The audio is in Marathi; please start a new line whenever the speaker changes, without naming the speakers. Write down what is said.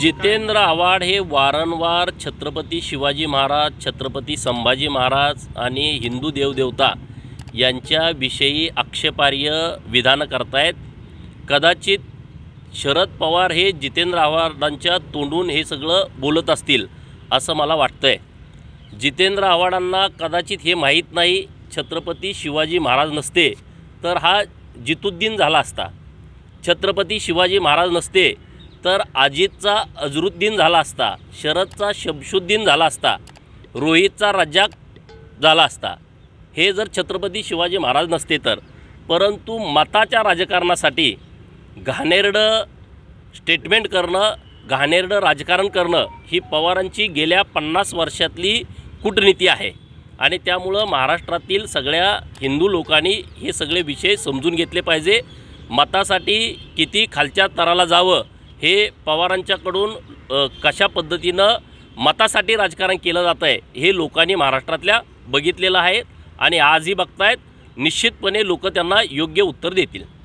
जितेंद्र आव्हाड हे वारंवार छत्रपती शिवाजी महाराज छत्रपती संभाजी महाराज आणि हिंदू देवदेवता यांच्याविषयी आक्षेपार्ह विधानं करतायत कदाचित शरद पवार हे जितेंद्र आव्हाडांच्या तोंडून हे सगळं बोलत असतील असं मला वाटतं आहे जितेंद्र आव्हाडांना कदाचित हे माहीत नाही छत्रपती शिवाजी महाराज नसते तर हा जितुद्दीन झाला असता छत्रपती शिवाजी महाराज नसते तर अजितचा अजरुद्दीन झाला असता शरदचा शमशुद्दीन झाला असता रोहितचा रज्जाक झाला असता हे जर छत्रपती शिवाजी महाराज नसते तर परंतु मताच्या राजकारणासाठी घाणेरडं स्टेटमेंट करणं घाणेरडं राजकारण करणं ही पवारांची गेल्या पन्नास वर्षातली कूटनीती आहे आणि त्यामुळं महाराष्ट्रातील सगळ्या हिंदू लोकांनी हे सगळे विषय समजून घेतले पाहिजे मतासाठी किती खालच्या तराला जावं हे पवारांच्याकडून कशा पद्धतीनं मतासाठी राजकारण केलं जात आहे हे लोकांनी महाराष्ट्रातल्या बघितलेलं आहे आणि आजही बघतायत निश्चितपणे लोक त्यांना योग्य उत्तर देतील